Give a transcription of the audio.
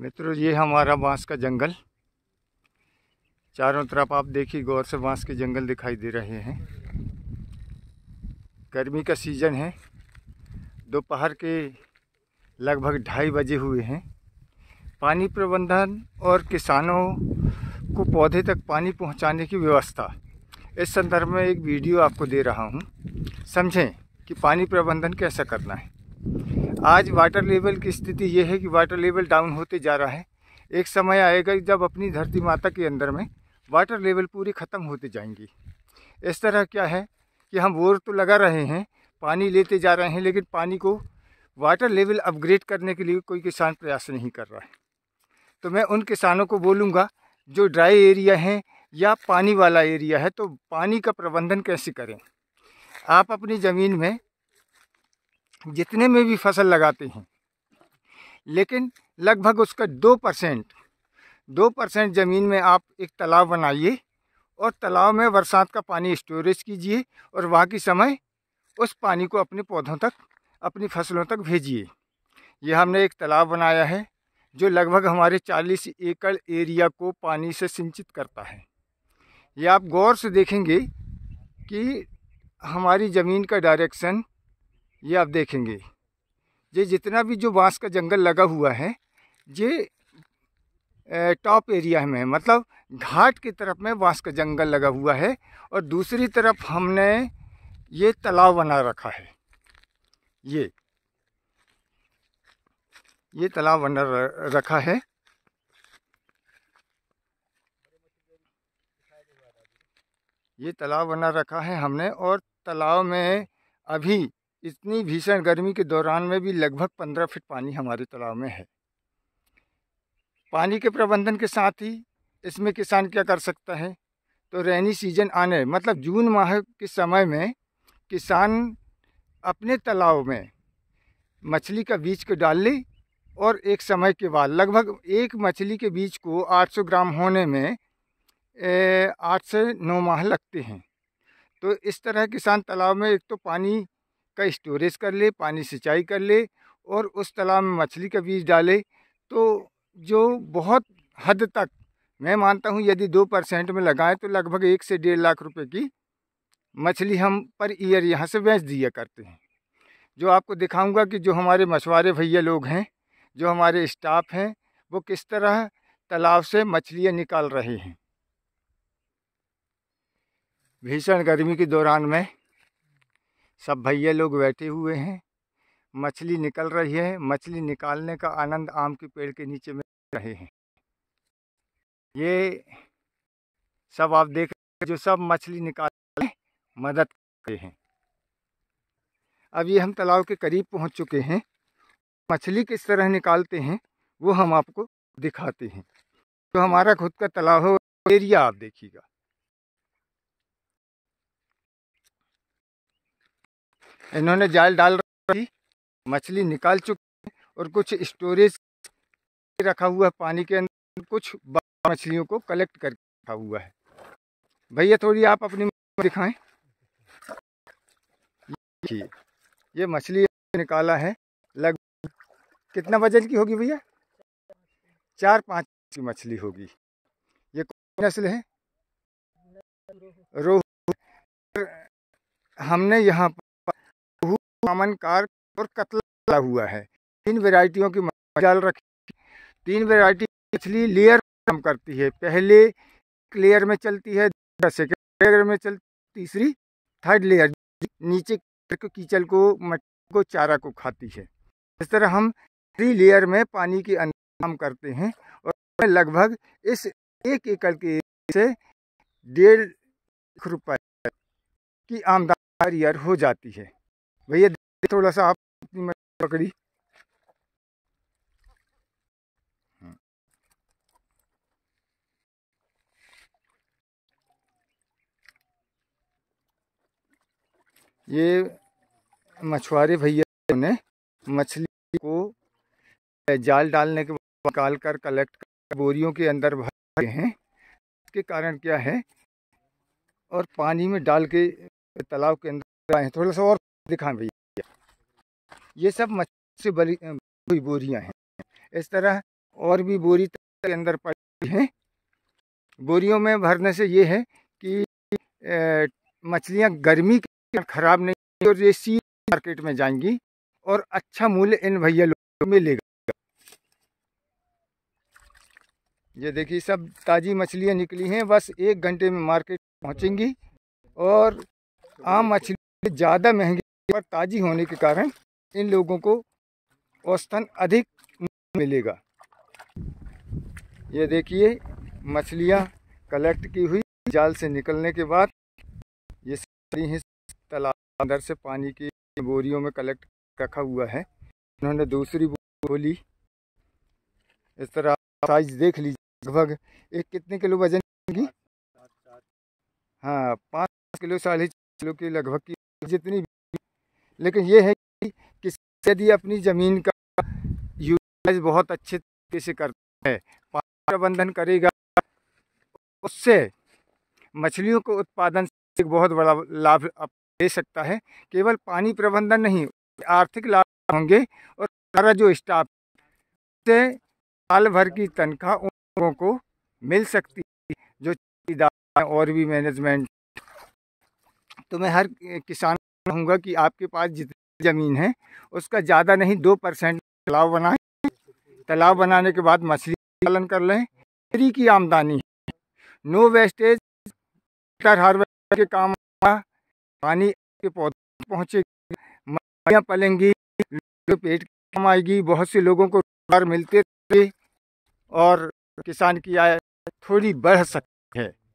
मित्रों ये हमारा बांस का जंगल चारों तरफ आप देखिए गौर से बांस के जंगल दिखाई दे रहे हैं गर्मी का सीज़न है दोपहर के लगभग ढाई बजे हुए हैं पानी प्रबंधन और किसानों को पौधे तक पानी पहुंचाने की व्यवस्था इस संदर्भ में एक वीडियो आपको दे रहा हूं समझें कि पानी प्रबंधन कैसा करना है आज वाटर लेवल की स्थिति ये है कि वाटर लेवल डाउन होते जा रहा है एक समय आएगा जब अपनी धरती माता के अंदर में वाटर लेवल पूरी ख़त्म होते जाएंगी इस तरह क्या है कि हम बोर तो लगा रहे हैं पानी लेते जा रहे हैं लेकिन पानी को वाटर लेवल अपग्रेड करने के लिए कोई किसान प्रयास नहीं कर रहा है तो मैं उन किसानों को बोलूँगा जो ड्राई एरिया हैं या पानी वाला एरिया है तो पानी का प्रबंधन कैसे करें आप अपनी ज़मीन में जितने में भी फसल लगाते हैं लेकिन लगभग उसका दो परसेंट दो परसेंट ज़मीन में आप एक तालाब बनाइए और तालाब में बरसात का पानी स्टोरेज कीजिए और बाकी समय उस पानी को अपने पौधों तक अपनी फसलों तक भेजिए यह हमने एक तालाब बनाया है जो लगभग हमारे 40 एकड़ एरिया को पानी से सिंचित करता है ये आप गौर से देखेंगे कि हमारी ज़मीन का डायरेक्शन ये आप देखेंगे ये जितना भी जो बांस का जंगल लगा हुआ है ये टॉप एरिया में है मतलब घाट की तरफ में बांस का जंगल लगा हुआ है और दूसरी तरफ हमने ये तालाब बना रखा है ये ये तालाब बना रखा है ये तालाब बना रखा है हमने और तालाब में अभी इतनी भीषण गर्मी के दौरान में भी लगभग पंद्रह फीट पानी हमारे तालाब में है पानी के प्रबंधन के साथ ही इसमें किसान क्या कर सकता है तो रेनी सीजन आने मतलब जून माह के समय में किसान अपने तालाब में मछली का बीज को डाल ली और एक समय के बाद लगभग एक मछली के बीज को 800 ग्राम होने में आठ से नौ माह लगते हैं तो इस तरह किसान तालाब में एक तो पानी का स्टोरेज कर ले पानी सिंचाई कर ले और उस तालाब में मछली का बीज डाले तो जो बहुत हद तक मैं मानता हूँ यदि दो परसेंट में लगाएं तो लगभग एक से डेढ़ लाख रुपए की मछली हम पर ईयर यहाँ से बेच दिया करते हैं जो आपको दिखाऊंगा कि जो हमारे मछुआरे भैया लोग हैं जो हमारे स्टाफ हैं वो किस तरह तालाब से मछलियाँ निकाल रहे हैं भीषण गर्मी के दौरान मैं सब भैया लोग बैठे हुए हैं मछली निकल रही है मछली निकालने का आनंद आम के पेड़ के नीचे में रहे हैं ये सब आप देख रहे जो सब मछली निकाल मदद कर रहे हैं अब ये हम तालाब के करीब पहुंच चुके हैं मछली किस तरह निकालते हैं वो हम आपको दिखाते हैं तो हमारा खुद का तालाब एरिया आप देखिएगा इन्होंने जाल डाल रखी मछली निकाल चुकी और कुछ स्टोरेज रखा हुआ है पानी के अंदर कुछ मछलियों को कलेक्ट कर रखा हुआ है भैया थोड़ी आप अपनी दिखाएं देखिए ये मछली निकाला है लगभग कितना वजन की होगी भैया चार पाँच की मछली होगी ये कौन नस्ल है रोहू हमने यहाँ अमन कार और कतला हुआ है तीन वेराइटियों की जाल रखी तीन वेराइटी मछली लेयर कम करती है पहले लेयर में चलती है सेकेंड लेयर में चलती तीसरी थर्ड लेयर नीचे कीचल को मछली को चारा को खाती है इस तरह हम थ्री लेयर में पानी के अंदर काम करते हैं और लगभग इस एक एकड़ के से डेढ़ लाख रुपये की आमदनी हो जाती है भैया थोड़ा सा आप पकड़ी ये मछुआरे भैया ने मछली को जाल डालने के बाद निकाल कर कलेक्ट कर बोरियों के अंदर रहे हैं इसके कारण क्या है और पानी में डाल के तालाब के अंदर आए हैं थोड़ा सा और दिखाएं भैया ये सब मछली से बली हुई बोरियां हैं इस तरह और भी बोरी के अंदर पड़ी हैं बोरियों में भरने से ये है कि मछलियाँ गर्मी के खराब नहीं और ये सी मार्केट में जाएंगी और अच्छा मूल्य इन भैया लोगों को मिलेगा ये देखिए सब ताज़ी मछलियाँ निकली हैं बस एक घंटे में मार्केट पहुँचेंगी और आम मछली ज़्यादा महंगी और ताज़ी होने के कारण इन लोगों को औसतन अधिक मिलेगा ये देखिए मछलियाँ कलेक्ट की हुई जाल से निकलने के बाद ये सारी ही तालाब अंदर से पानी की बोरियों में कलेक्ट रखा हुआ है उन्होंने दूसरी बोली इस तरह साइज देख लीजिए लगभग एक कितने किलो वजन की हाँ पाँच किलो साढ़े किलो की लगभग की जितनी लेकिन ये है कि यदि अपनी ज़मीन का यूटिलाइज बहुत अच्छे तरीके से करता है पानी प्रबंधन करेगा उससे मछलियों को उत्पादन एक बहुत बड़ा लाभ दे सकता है केवल पानी प्रबंधन नहीं आर्थिक लाभ होंगे और सारा जो स्टाफ से साल भर की तनख्वाह उन लोगों को मिल सकती है जो चौकीदार और भी मैनेजमेंट तो मैं हर किसान कहूँगा कि आपके पास जितने ज़मीन है उसका ज़्यादा नहीं दो परसेंट तालाब बनाए तालाब बनाने के बाद मछली पालन कर लें मछली की आमदनी है नो वेस्टेज वाटर हार्वेस्ट के काम पानी के पौधे पहुँचेगी मछलियाँ पलेंगी पेट काम आएगी बहुत से लोगों को रोजगार मिलते थे और किसान की आय थोड़ी बढ़ सकती है